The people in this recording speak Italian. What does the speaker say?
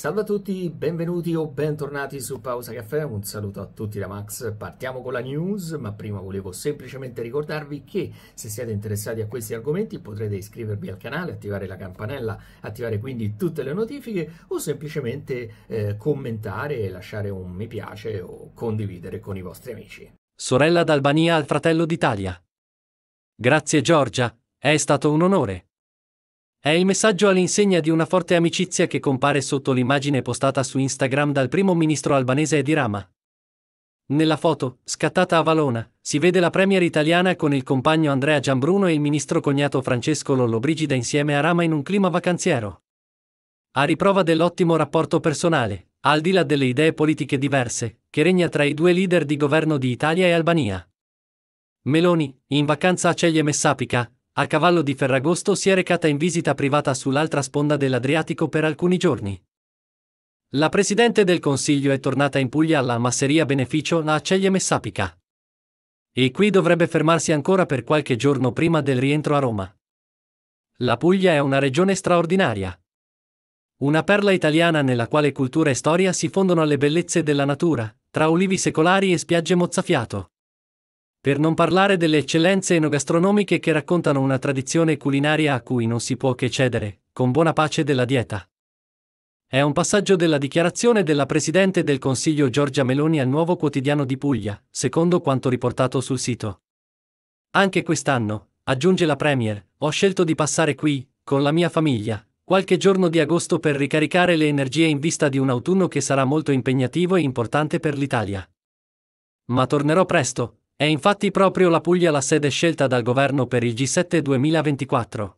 Salve a tutti, benvenuti o bentornati su Pausa Caffè, un saluto a tutti da Max. Partiamo con la news, ma prima volevo semplicemente ricordarvi che se siete interessati a questi argomenti potrete iscrivervi al canale, attivare la campanella, attivare quindi tutte le notifiche o semplicemente eh, commentare e lasciare un mi piace o condividere con i vostri amici. Sorella d'Albania al fratello d'Italia. Grazie Giorgia, è stato un onore. È il messaggio all'insegna di una forte amicizia che compare sotto l'immagine postata su Instagram dal primo ministro albanese Edi Rama. Nella foto, scattata a Valona, si vede la premier italiana con il compagno Andrea Giambruno e il ministro cognato Francesco Lollobrigida insieme a Rama in un clima vacanziero. A riprova dell'ottimo rapporto personale, al di là delle idee politiche diverse, che regna tra i due leader di governo di Italia e Albania. Meloni, in vacanza a Ceglie Messapica, a cavallo di Ferragosto si è recata in visita privata sull'altra sponda dell'Adriatico per alcuni giorni. La Presidente del Consiglio è tornata in Puglia alla masseria beneficio La Aceglie Messapica. E qui dovrebbe fermarsi ancora per qualche giorno prima del rientro a Roma. La Puglia è una regione straordinaria. Una perla italiana nella quale cultura e storia si fondono alle bellezze della natura, tra olivi secolari e spiagge mozzafiato. Per non parlare delle eccellenze enogastronomiche che raccontano una tradizione culinaria a cui non si può che cedere, con buona pace della dieta. È un passaggio della dichiarazione della Presidente del Consiglio Giorgia Meloni al nuovo quotidiano di Puglia, secondo quanto riportato sul sito. Anche quest'anno, aggiunge la Premier, ho scelto di passare qui, con la mia famiglia, qualche giorno di agosto per ricaricare le energie in vista di un autunno che sarà molto impegnativo e importante per l'Italia. Ma tornerò presto, è infatti proprio la Puglia la sede scelta dal governo per il G7 2024.